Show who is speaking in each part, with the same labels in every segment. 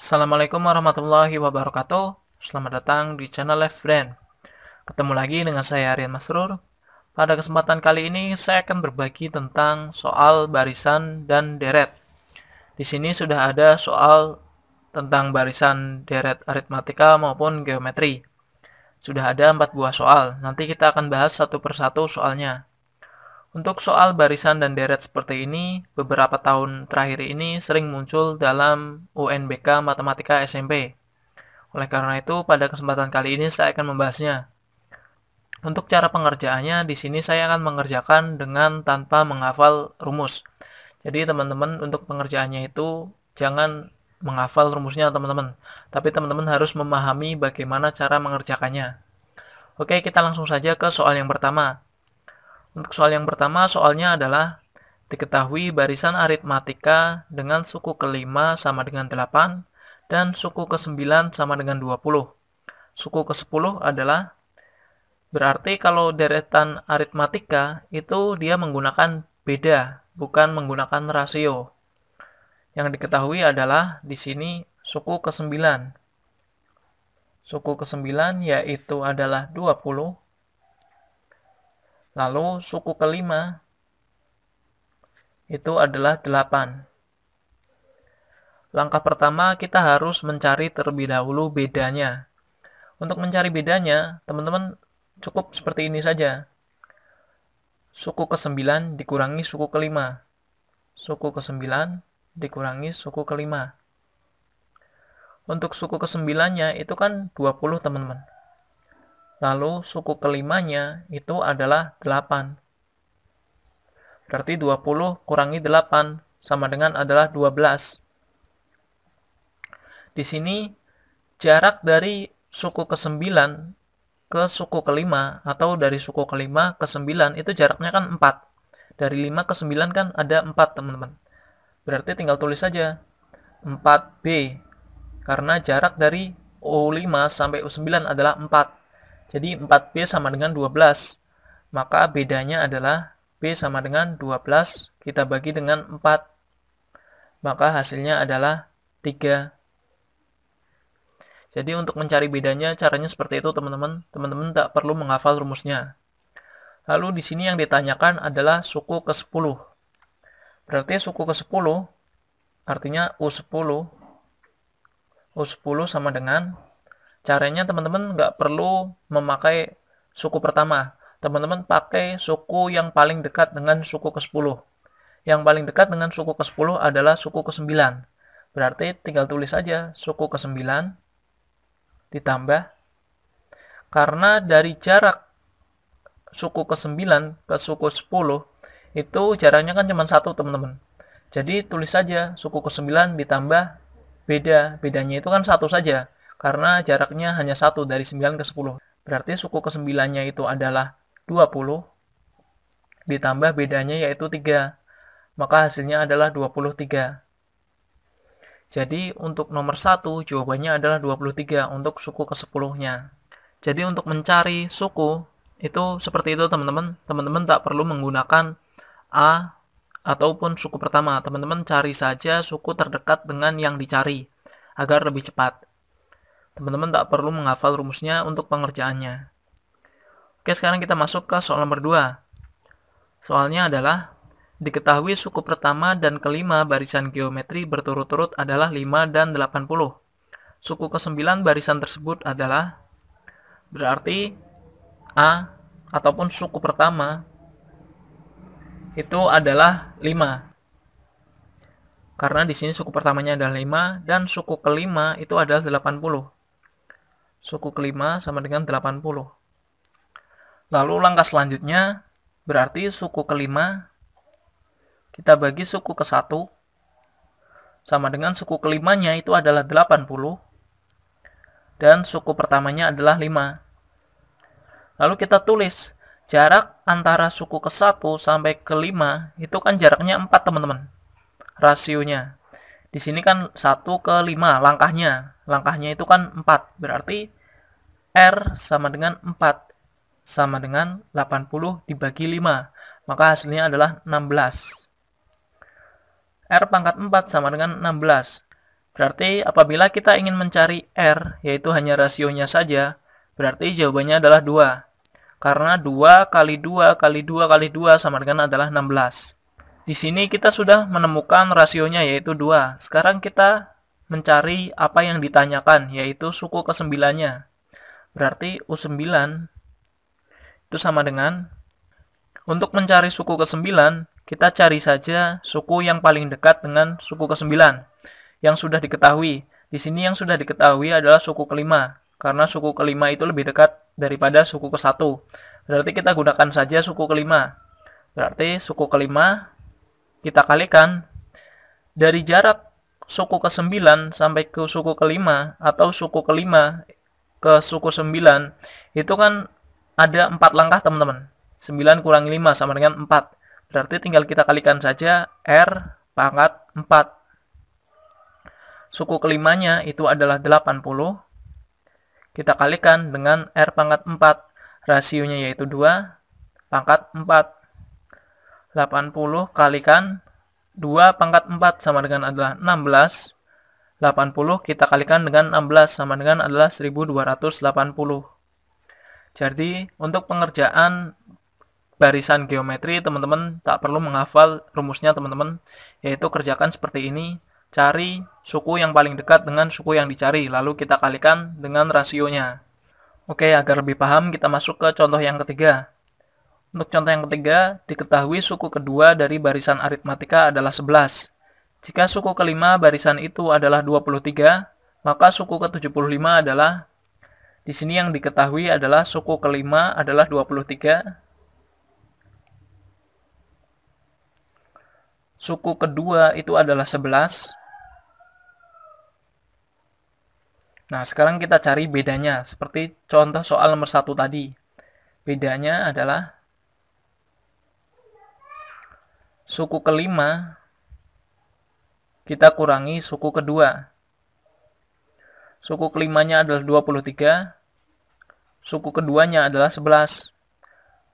Speaker 1: Assalamualaikum warahmatullahi wabarakatuh Selamat datang di channel Left Brand Ketemu lagi dengan saya Aryan Masrur Pada kesempatan kali ini saya akan berbagi tentang soal barisan dan deret Di sini sudah ada soal tentang barisan deret aritmatika maupun geometri Sudah ada 4 buah soal Nanti kita akan bahas satu persatu soalnya untuk soal barisan dan deret seperti ini, beberapa tahun terakhir ini sering muncul dalam UNBK Matematika SMP. Oleh karena itu, pada kesempatan kali ini saya akan membahasnya. Untuk cara pengerjaannya, di sini saya akan mengerjakan dengan tanpa menghafal rumus. Jadi teman-teman untuk pengerjaannya itu jangan menghafal rumusnya teman-teman, tapi teman-teman harus memahami bagaimana cara mengerjakannya. Oke, kita langsung saja ke soal yang pertama. Untuk soal yang pertama, soalnya adalah diketahui barisan aritmatika dengan suku kelima sama dengan 8 dan suku ke-9 sama dengan 20. Suku ke-10 adalah berarti kalau deretan aritmatika itu dia menggunakan beda, bukan menggunakan rasio. Yang diketahui adalah di sini suku ke-9. Suku ke-9 yaitu adalah 20 Lalu suku kelima itu adalah delapan. Langkah pertama kita harus mencari terlebih dahulu bedanya. Untuk mencari bedanya, teman-teman cukup seperti ini saja. Suku ke-9 dikurangi suku ke-5. Suku ke-9 dikurangi suku ke-5. Untuk suku ke-9-nya itu kan 20, teman-teman. Lalu suku kelimanya itu adalah 8. Berarti 20 kurangi 8 sama dengan adalah 12. Di sini jarak dari suku ke-9 ke suku ke-5 atau dari suku ke-5 ke-9 itu jaraknya kan 4. Dari 5 ke 9 kan ada 4, teman-teman. Berarti tinggal tulis saja 4B. Karena jarak dari U5 sampai U9 adalah 4. Jadi 4B sama dengan 12. Maka bedanya adalah B sama dengan 12 kita bagi dengan 4. Maka hasilnya adalah 3. Jadi untuk mencari bedanya caranya seperti itu teman-teman. Teman-teman tak perlu menghafal rumusnya. Lalu di sini yang ditanyakan adalah suku ke-10. Berarti suku ke-10 artinya U10 U10 sama dengan Caranya teman-teman nggak perlu memakai suku pertama. Teman-teman pakai suku yang paling dekat dengan suku ke-10. Yang paling dekat dengan suku ke-10 adalah suku ke-9. Berarti tinggal tulis saja suku ke-9 ditambah. Karena dari jarak suku ke-9 ke suku 10 itu jaraknya kan cuma satu teman-teman. Jadi tulis saja suku ke-9 ditambah beda. Bedanya itu kan satu saja karena jaraknya hanya satu dari 9 ke 10. Berarti suku ke-9-nya itu adalah 20, ditambah bedanya yaitu 3. Maka hasilnya adalah 23. Jadi untuk nomor 1 jawabannya adalah 23 untuk suku ke-10-nya. Jadi untuk mencari suku itu seperti itu teman-teman. Teman-teman tak perlu menggunakan A ataupun suku pertama. Teman-teman cari saja suku terdekat dengan yang dicari agar lebih cepat. Teman-teman tak perlu menghafal rumusnya untuk pengerjaannya. Oke, sekarang kita masuk ke soal nomor 2. Soalnya adalah diketahui suku pertama dan kelima barisan geometri berturut-turut adalah 5 dan 80. Suku ke-9 barisan tersebut adalah berarti A ataupun suku pertama itu adalah 5 karena di sini suku pertamanya adalah 5 dan suku kelima itu adalah 80 suku kelima sama dengan 80. Lalu langkah selanjutnya berarti suku kelima kita bagi suku ke satu sama dengan suku kelimanya itu adalah 80 dan suku pertamanya adalah 5. Lalu kita tulis jarak antara suku ke satu sampai ke-5 itu kan jaraknya 4 teman-teman. Rasionya di sini kan 1 ke 5 langkahnya. Langkahnya itu kan 4. Berarti R sama dengan 4 sama dengan 80 dibagi 5. Maka hasilnya adalah 16. R pangkat 4 sama dengan 16. Berarti apabila kita ingin mencari R, yaitu hanya rasionya saja, berarti jawabannya adalah 2. Karena 2 kali 2 kali 2 kali 2 sama dengan adalah 16. Di sini kita sudah menemukan rasionya yaitu 2. Sekarang kita mencari apa yang ditanyakan yaitu suku kesembilannya. Berarti U9 itu sama dengan untuk mencari suku ke-9 kita cari saja suku yang paling dekat dengan suku ke-9 yang sudah diketahui. Di sini yang sudah diketahui adalah suku kelima karena suku kelima itu lebih dekat daripada suku ke satu. Berarti kita gunakan saja suku kelima. Berarti suku kelima kita kalikan dari jarak suku ke-9 sampai ke suku ke-5 atau suku ke-5 ke suku 9 itu kan ada 4 langkah teman-teman 9 kurang 5 sama dengan 4 berarti tinggal kita kalikan saja R pangkat 4 suku kelimanya itu adalah 80 kita kalikan dengan R pangkat 4 rasionya yaitu 2 pangkat 4 80 kalikan 2 pangkat 4 sama dengan adalah 16. 80 kita kalikan dengan 16 sama dengan adalah 1280. Jadi, untuk pengerjaan barisan geometri, teman-teman tak perlu menghafal rumusnya, teman-teman. Yaitu kerjakan seperti ini, cari suku yang paling dekat dengan suku yang dicari, lalu kita kalikan dengan rasionya. Oke, agar lebih paham, kita masuk ke contoh yang ketiga. Untuk contoh yang ketiga, diketahui suku kedua dari barisan aritmatika adalah 11. Jika suku kelima barisan itu adalah 23, maka suku ke-75 adalah di sini yang diketahui adalah suku kelima adalah 23. Suku kedua itu adalah 11. Nah, sekarang kita cari bedanya seperti contoh soal nomor satu tadi. Bedanya adalah suku kelima, kita kurangi suku kedua. Suku kelimanya adalah 23, suku keduanya adalah 11.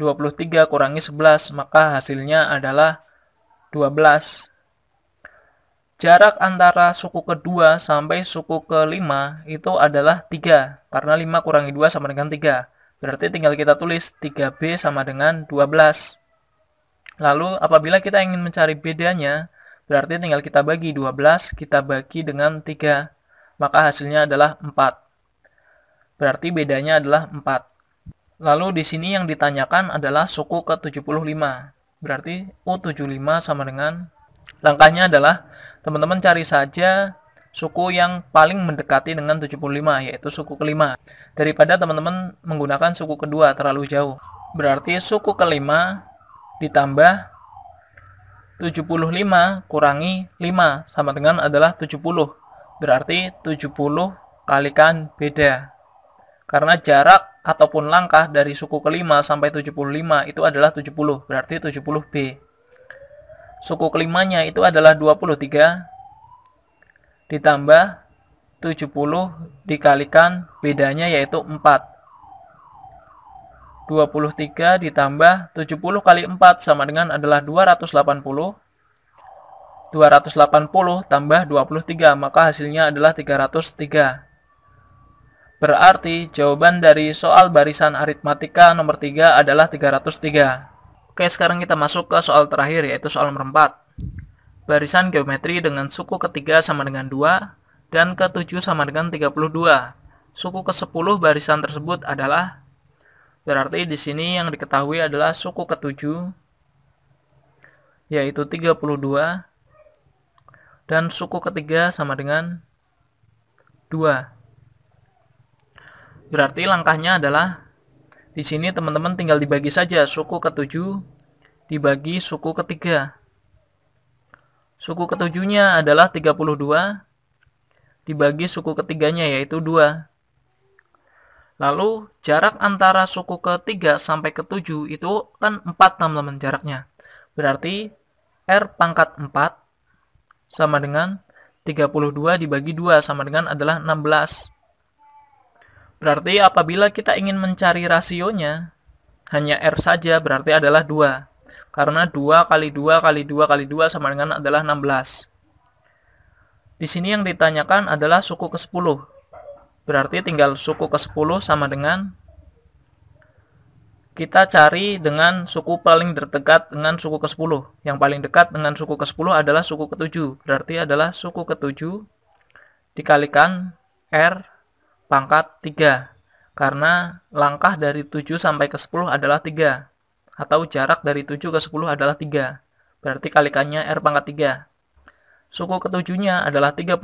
Speaker 1: 23 kurangi 11, maka hasilnya adalah 12. Jarak antara suku kedua sampai suku kelima itu adalah 3, karena 5 kurangi 2 sama dengan 3. Berarti tinggal kita tulis 3B sama dengan 12. Lalu apabila kita ingin mencari bedanya, berarti tinggal kita bagi 12, kita bagi dengan 3. Maka hasilnya adalah 4. Berarti bedanya adalah 4. Lalu di sini yang ditanyakan adalah suku ke-75. Berarti U75 sama dengan langkahnya adalah teman-teman cari saja suku yang paling mendekati dengan 75 yaitu suku kelima daripada teman-teman menggunakan suku kedua terlalu jauh. Berarti suku kelima ditambah 75 kurangi 5 sama dengan adalah 70. Berarti 70 kalikan beda. Karena jarak ataupun langkah dari suku kelima sampai 75 itu adalah 70, berarti 70B. Suku kelimanya itu adalah 23 ditambah 70 dikalikan bedanya yaitu 4. 23 ditambah 70 kali 4 sama dengan adalah 280. 280 tambah 23 maka hasilnya adalah 303. Berarti jawaban dari soal barisan aritmatika nomor 3 adalah 303. Oke, sekarang kita masuk ke soal terakhir yaitu soal nomor 4. Barisan geometri dengan suku ketiga sama dengan 2 dan ketujuh sama dengan 32. Suku ke-10 barisan tersebut adalah Berarti di sini yang diketahui adalah suku ketujuh, yaitu 32, dan suku ketiga sama dengan 2. Berarti langkahnya adalah di sini teman-teman tinggal dibagi saja suku ketujuh dibagi suku ketiga. Suku ketujuhnya adalah 32 dibagi suku ketiganya yaitu 2. Lalu jarak antara suku ke-3 sampai ke-7 itu kan 4 teman-teman jaraknya. Berarti R pangkat 4 sama dengan 32 dibagi 2 sama dengan adalah 16. Berarti apabila kita ingin mencari rasionya, hanya R saja berarti adalah 2. Karena 2 kali 2 kali 2 kali 2 sama dengan adalah 16. Di sini yang ditanyakan adalah suku ke-10. Berarti tinggal suku ke-10 sama dengan kita cari dengan suku paling dekat dengan suku ke-10. Yang paling dekat dengan suku ke-10 adalah suku ke-7. Berarti adalah suku ke-7 dikalikan R pangkat 3. Karena langkah dari 7 sampai ke 10 adalah 3. Atau jarak dari 7 ke 10 adalah 3. Berarti kalikannya R pangkat 3. Suku ketujuhnya adalah 32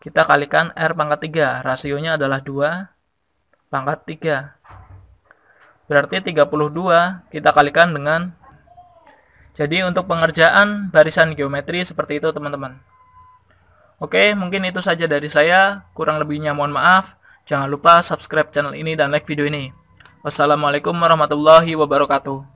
Speaker 1: kita kalikan R pangkat 3. Rasionya adalah 2 pangkat 3. Berarti 32 kita kalikan dengan jadi untuk pengerjaan barisan geometri seperti itu teman-teman. Oke, mungkin itu saja dari saya. Kurang lebihnya mohon maaf. Jangan lupa subscribe channel ini dan like video ini. Wassalamualaikum warahmatullahi wabarakatuh.